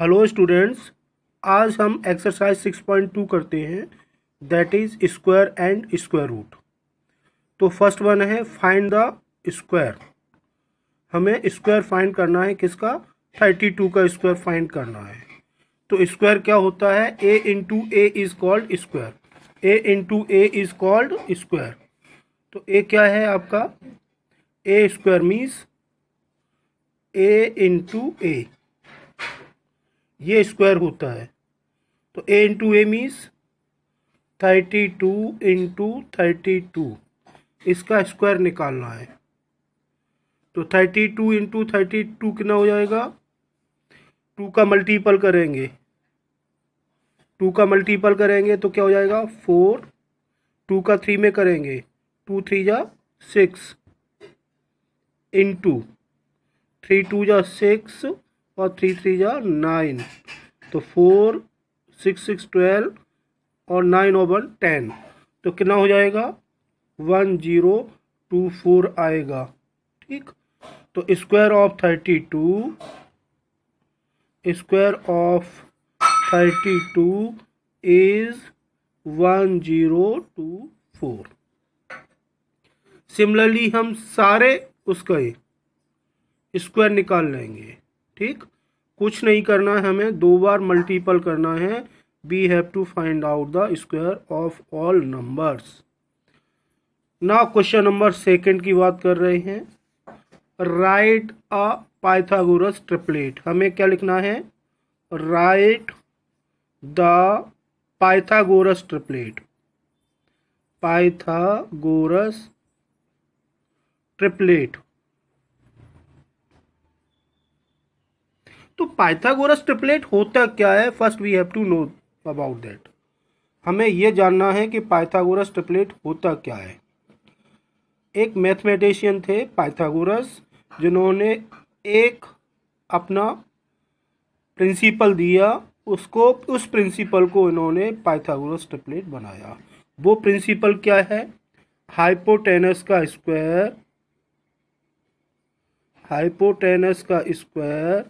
Hello students आज हम exercise 6.2 करते हैं that is square and square root तो फर्स्ट वन है फाइंड द स्क्वायर हमें स्क्वायर फाइंड करना है किसका 32 का स्क्वायर फाइंड करना है तो स्क्वायर क्या होता है A into A is called square A into A is called square तो ए क्या है आपका A square means A into A ये स्क्वायर होता है तो A into A means thirty two into thirty two इसका स्क्वायर निकालना है तो thirty two into thirty two कितना हो जाएगा टू का मल्टीपल करेंगे टू का मल्टीपल करेंगे तो क्या हो जाएगा फोर टू का थ्री में करेंगे टू थ्री जा सिक्स इंटू थ्री टू जा सिक्स और थ्री थ्री जा नाइन तो फोर सिक्स सिक्स ट्वेल्व और नाइन ओवन टेन तो कितना हो जाएगा वन जीरो टू फोर आएगा ठीक तो square of thirty two square of thirty two is one zero two four similarly हम सारे उसका स्क्वायर निकाल लेंगे ठीक कुछ नहीं करना है हमें दो बार मल्टीपल करना है we have to find out the square of all numbers ना क्वेश्चन नंबर सेकंड की बात कर रहे हैं राइट अ पाइथागोरस ट्रिपलेट हमें क्या लिखना है write the Pythagoras triplet Pythagoras triplet तो पाइथागोरस ट्रिपलेट होता क्या है first we have to know about that हमें यह जानना है कि पाइथागोरस ट्रिपलेट होता क्या है एक मैथमेटिशियन थे पाइथागोरस जिन्होंने एक अपना प्रिंसिपल दिया उसको उस प्रिंसिपल को इन्होंने पाइथागोरस ट्रिपलेट बनाया वो प्रिंसिपल क्या है हाइपोटेनस का स्क्वायर हाइपोटेनस का स्क्वायर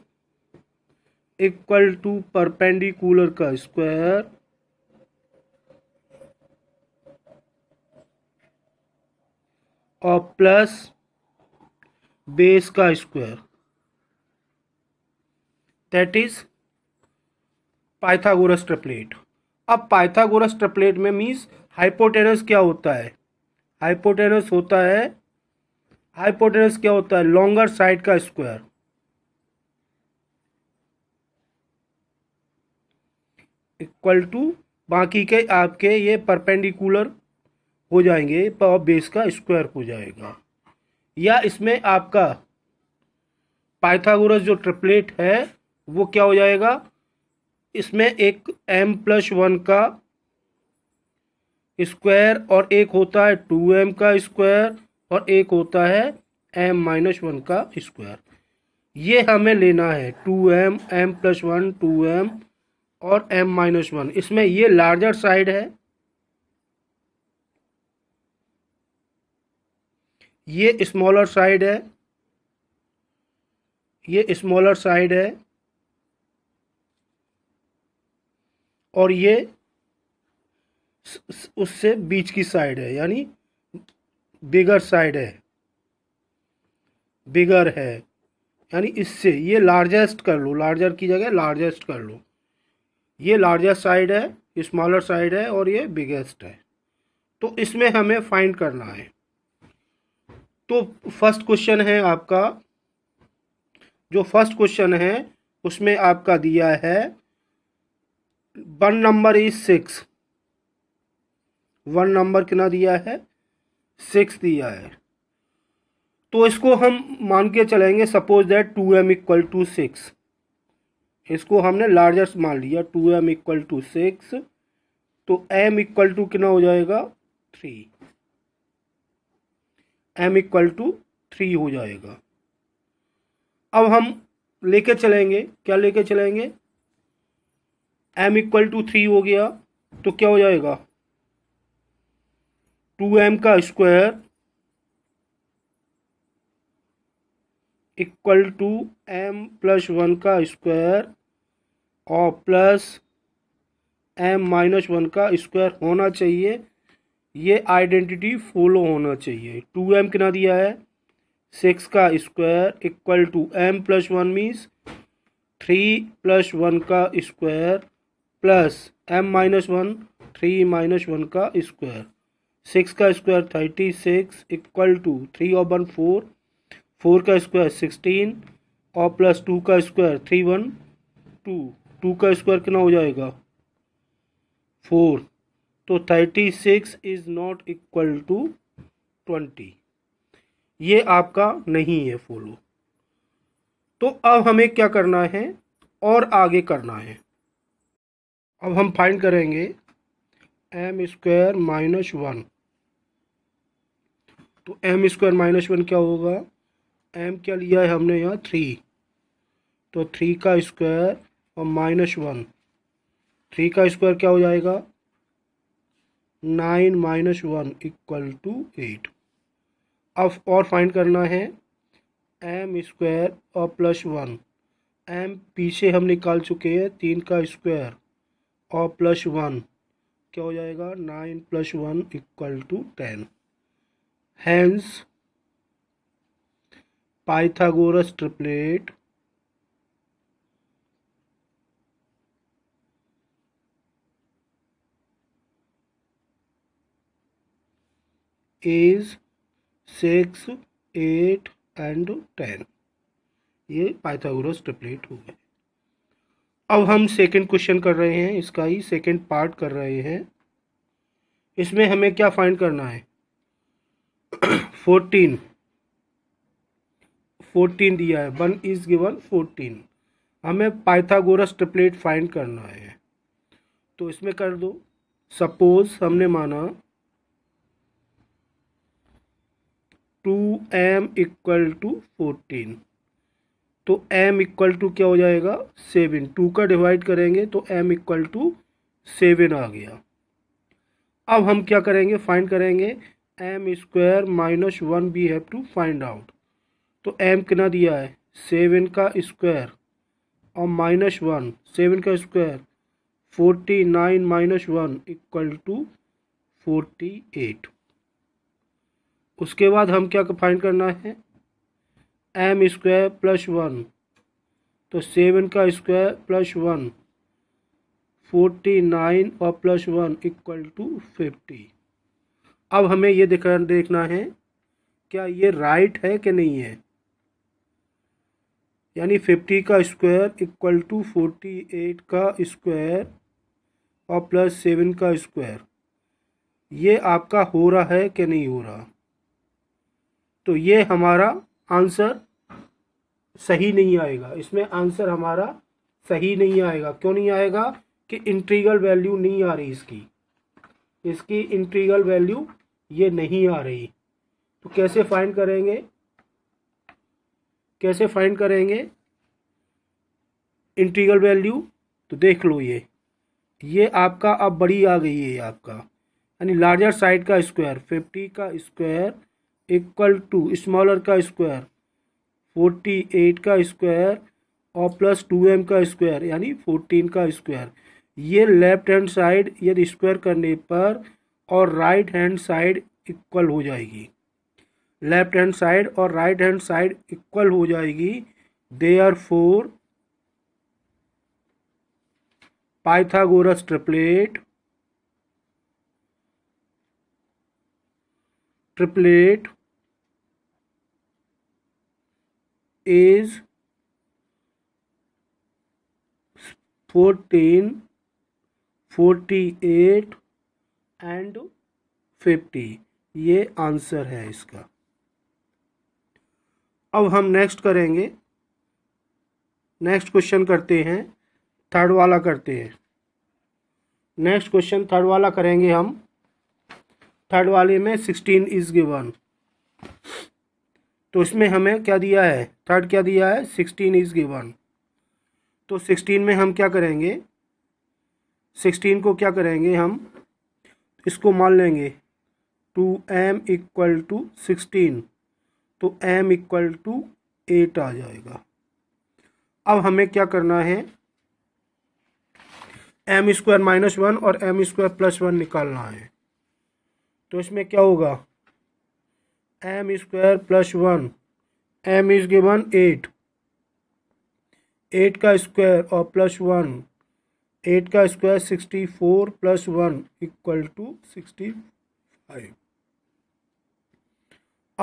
इक्वल टू परपेंडिकुलर का स्क्वायर और प्लस बेस का square that is Pythagoras triplet अब पाइथागोरस ट्रिपलेट में मीन्स हाइपोटेनस क्या होता है हाइपोटेनस होता है हाइपोटेनस क्या होता है लॉन्गर साइड का स्क्वायर इक्वल टू बाकी के आपके ये परपेंडिकुलर हो जाएंगे और बेस का स्क्वायर हो जाएगा या इसमें आपका पाइथागोरस जो ट्रिपलेट है वो क्या हो जाएगा इसमें एक एम प्लस वन का स्क्वायर और एक होता है टू एम का स्क्वायर और एक होता है एम माइनस वन का स्क्वायर ये हमें लेना है two M M plus one two M और एम माइनस वन इसमें ये लार्जर साइड है ये स्मॉलर साइड है ये स्मॉलर साइड है और ये उससे बीच की साइड है यानी बिगर साइड है बिगर है यानी इससे ये लार्जेस्ट कर लो लार्जर की जगह लार्जेस्ट कर लो ये लार्जेस्ट साइड है स्मॉलर साइड है और ये बिगेस्ट है तो इसमें हमें फाइंड करना है तो फर्स्ट क्वेश्चन है आपका जो फर्स्ट क्वेश्चन है उसमें आपका दिया है one number is six one number कितना दिया है सिक्स दिया है तो इसको हम मान के चलेंगे suppose that two M equal to six इसको हमने लार्जेस्ट मान लिया two M equal to six तो एम इक्वल टू कितना हो जाएगा three M equal to three हो जाएगा अब हम लेके चलेंगे क्या लेके चलेंगे एम इक्वल टू थ्री हो गया तो क्या हो जाएगा टू एम का square equal to M plus one का स्क्वायर और प्लस एम माइनस वन का स्क्वायर होना चाहिए ये आइडेंटिटी फॉलो होना चाहिए टू एम कितना दिया है सिक्स का square equal to M plus one means three plus one का square plus M minus one three minus one का स्क्वायर सिक्स का square thirty six equal to three और वन फोर फोर का square sixteen और plus two का square three one two two का square कितना हो जाएगा फोर तो thirty six is not equal to twenty ये आपका नहीं है फॉलो तो अब हमें क्या करना है और आगे करना है अब हम फाइंड करेंगे एम स्क्वायर माइनस वन तो एम स्क्वायर माइनस वन क्या होगा एम क्या लिया है हमने यहाँ थ्री तो थ्री का स्क्वायर और माइनस वन थ्री का स्क्वायर क्या हो जाएगा nine minus one equal to eight अब और फाइंड करना है एम स्क्वायर और प्लस वन एम पीछे हम निकाल चुके हैं तीन का स्क्वायर और प्लस वन क्या हो जाएगा nine plus one equal to ten hence Pythagoras triplet as six eight and ten ये पाइथागोरस ट्रिपलेट हो गए अब हम सेकंड क्वेश्चन कर रहे हैं इसका ही सेकंड पार्ट कर रहे हैं इसमें हमें क्या फाइंड करना है फोर्टीन फोर्टीन दिया है वन इज गिवन फोर्टीन हमें पाइथागोरस ट्रिपलेट फाइंड करना है तो इसमें कर दो सपोज हमने माना two M equal to fourteen तो एम इक्वल टू क्या हो जाएगा सेवन टू का डिवाइड करेंगे तो एम इक्वल टू सेवन आ गया अब हम क्या करेंगे फाइंड करेंगे M square minus one we have to find out तो एम कितना दिया है सेवन का स्क्वायर और माइनस वन सेवन का square forty nine minus one equal to forty eight उसके बाद हम क्या फाइंड करना है एम स्क्वायर प्लस वन तो सेवन का square plus one forty nine और plus one equal to fifty अब हमें ये देखना है क्या ये राइट है कि नहीं है यानी फिफ्टी का square equal to forty eight का स्क्वायर और प्लस सेवन का स्क्वायर ये आपका हो रहा है कि नहीं हो रहा तो ये हमारा आंसर सही नहीं आएगा इसमें आंसर हमारा सही नहीं आएगा क्यों नहीं आएगा कि इंट्रीगल वैल्यू नहीं आ रही इसकी इसकी इंट्रीगल वैल्यू ये नहीं आ रही तो कैसे फाइंड करेंगे कैसे फाइंड करेंगे इंट्रीगल वैल्यू तो देख लो ये ये आपका अब बड़ी आ गई है आपका यानी लार्जर साइड का स्क्वायर फिफ्टी का स्क्वायर इक्वल टू स्मॉलर का स्क्वायर फोर्टी एट का स्क्वायर और प्लस टू एम का स्क्वायर यानी फोर्टीन का स्क्वायर ये लेफ्ट हैंड साइड यदि स्क्वायर करने पर और राइट हैंड साइड इक्वल हो जाएगी लेफ्ट हैंड साइड और राइट हैंड साइड इक्वल हो जाएगी they are four Pythagoras triplet triplet is forty-eight, and fifty. ये आंसर है इसका अब हम नेक्स्ट करेंगे नेक्स्ट क्वेश्चन करते हैं थर्ड वाला करते हैं नेक्स्ट क्वेश्चन थर्ड वाला करेंगे हम थर्ड वाले में सिक्सटीन इज गिवन तो इसमें हमें क्या दिया है थर्ड क्या दिया है सिक्सटीन इज गिवन तो सिक्सटीन में हम क्या करेंगे सिक्सटीन को क्या करेंगे हम इसको मान लेंगे two M equal to sixteen तो एम इक्वल टू एट आ जाएगा अब हमें क्या करना है एम स्क्वायर माइनस वन और एम स्क्वायर प्लस वन निकालना है तो इसमें क्या होगा M square plus one M is given eight eight का स्क्वायर और प्लस वन एट का square sixty four plus one equal to sixty five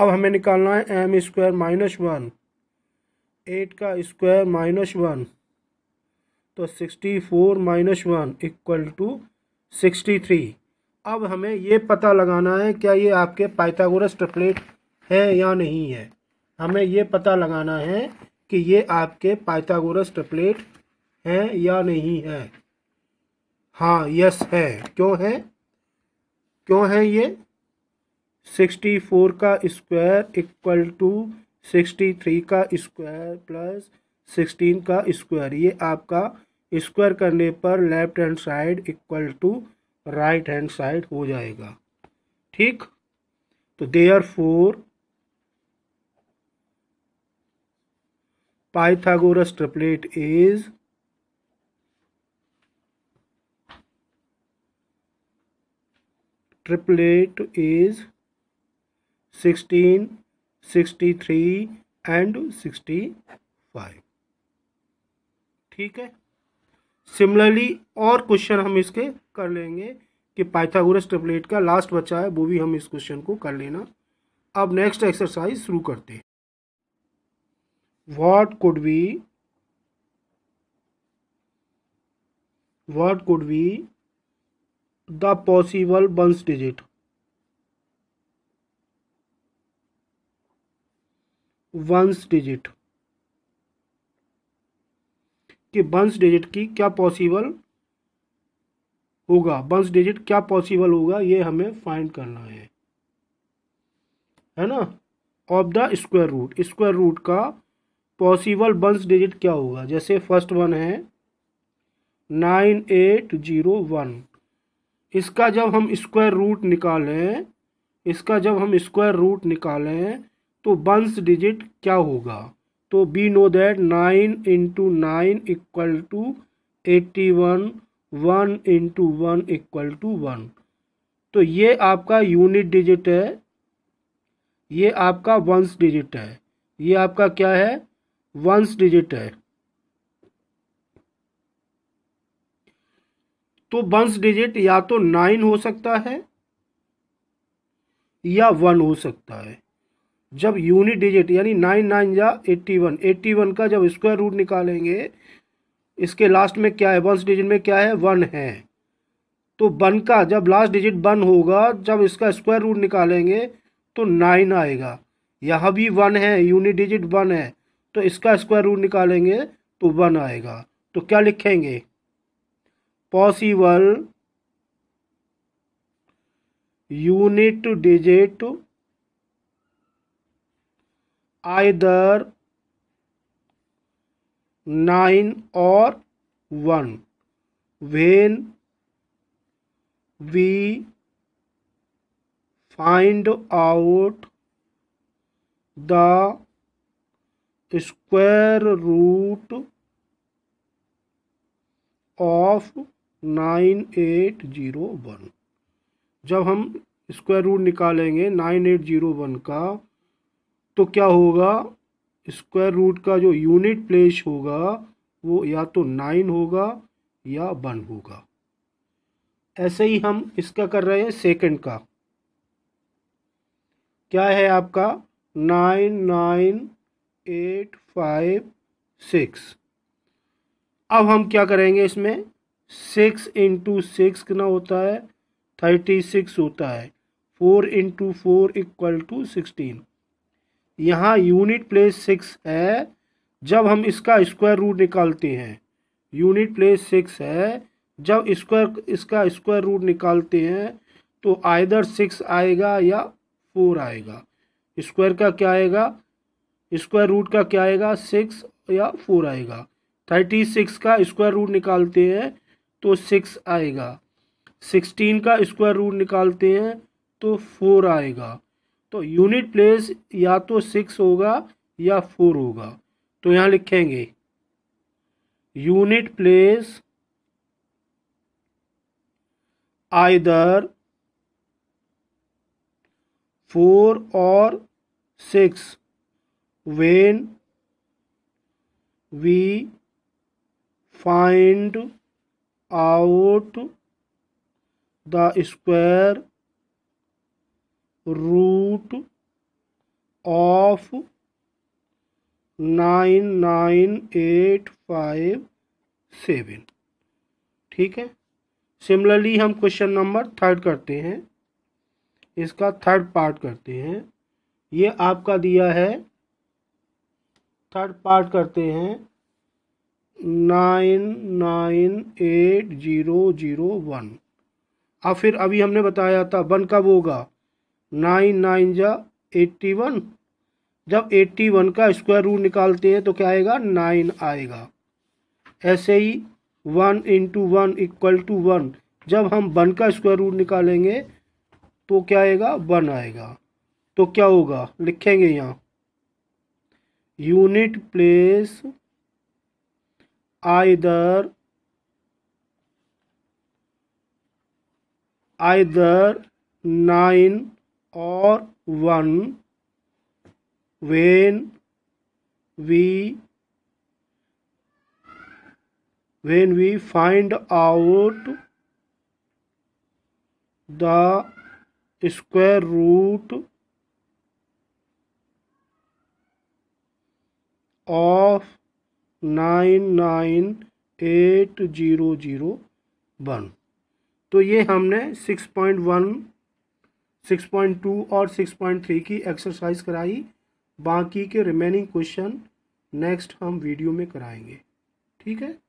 अब हमें निकालना है M square minus one eight का स्क्वायर माइनस वन तो sixty four minus one equal to sixty three अब हमें ये पता लगाना है क्या ये आपके पाइथागोरस ट्रिपलेट है या नहीं है हमें ये पता लगाना है कि ये आपके पाइथागोरस ट्रिपलेट हैं या नहीं है हाँ यस है क्यों है क्यों है ये सिक्सटी फोर का square equal to sixty three का स्क्वायर प्लस सिक्सटीन का स्क्वायर ये आपका स्क्वायर करने पर left hand side equal to right hand side हो जाएगा ठीक तो there four Pythagoras triplet is sixteen sixty 16 63 sixty 65 ठीक है सिमिलरली और क्वेश्चन हम इसके कर लेंगे कि पाइथागोरस टेबलेट का लास्ट बचा है वो भी हम इस क्वेश्चन को कर लेना अब नेक्स्ट एक्सरसाइज शुरू करते हैं what could be what could be the possible ones digit ones digit कि बंस डिजिट की क्या पॉसिबल होगा बंस डिजिट क्या पॉसिबल होगा ये हमें फाइंड करना है है ना of the square root square root का पॉसिबल बंस डिजिट क्या होगा जैसे फर्स्ट वन है नाइन एट जीरो वन इसका जब हम स्क्वायर रूट निकालें इसका जब हम स्क्वायर रूट निकालें तो बंस डिजिट क्या होगा तो we know that nine into nine equal to eighty one one into one equal to one तो ये आपका यूनिट डिजिट है ये आपका वंस डिजिट है ये आपका क्या है वंस डिजिट है तो वंस डिजिट या तो नाइन हो सकता है या वन हो सकता है जब यूनिट डिजिट यानी नाइन नाइन या एट्टी वन एट्टी वन का जब स्क्वायर रूट निकालेंगे इसके लास्ट में क्या है वंस डिजिट में क्या है वन है तो वन का जब लास्ट डिजिट वन होगा जब इसका स्क्वायर रूट निकालेंगे तो नाइन आएगा यहाँ भी वन है यूनिट डिजिट वन है तो इसका स्क्वायर रूट निकालेंगे तो वन आएगा तो क्या लिखेंगे possible unit digit either nine और one when we find out the square root of nine eight zero one जब हम स्क्वायर रूट निकालेंगे नाइन एट जीरो वन का तो क्या होगा स्क्वायर रूट का जो यूनिट प्लेस होगा वो या तो नाइन होगा या वन होगा ऐसे ही हम इसका कर रहे हैं सेकंड का क्या है आपका nine nine eight five six अब हम क्या करेंगे इसमें सिक्स इंटू सिक्स कितना होता है थर्टी सिक्स होता है four into four equal to sixteen यहाँ यूनिट प्लेस सिक्स है जब हम इसका स्क्वायर रूट निकालते हैं यूनिट प्लेस सिक्स है जब स्क्वायर इसका स्क्वायर रूट निकालते हैं तो आइदर सिक्स आएगा या फोर आएगा स्क्वायर का क्या आएगा स्क्वायर रूट का क्या आएगा सिक्स या फोर आएगा थर्टी सिक्स का स्क्वायर रूट निकालते हैं तो सिक्स आएगा सिक्सटीन का स्क्वायर रूट निकालते हैं तो फोर आएगा तो यूनिट प्लेस या तो सिक्स होगा या फोर होगा तो यहाँ लिखेंगे यूनिट प्लेस आइदर फोर और six when we find out the square root of nine nine eight five seven ठीक है सिमिलरली हम क्वेश्चन नंबर थर्ड करते हैं इसका थर्ड पार्ट करते हैं ये आपका दिया है थर्ड पार्ट करते हैं nine nine eight zero zero one और फिर अभी हमने बताया था वन कब होगा नाइन नाइन जा एट्टी वन जब एट्टी वन का स्क्वायर रूट निकालते हैं तो क्या आएगा नाइन आएगा ऐसे ही one into one equal to one जब हम वन का स्क्वायर रूट निकालेंगे तो क्या आएगा वन आएगा तो क्या होगा लिखेंगे यहाँ unit place either either nine or one when we when we find out the square root of 99801 तो ये हमने 6.1 6.2 और 6.3 की एक्सरसाइज कराई बाकी के रिमेनिंग क्वेश्चन नेक्स्ट हम वीडियो में कराएंगे ठीक है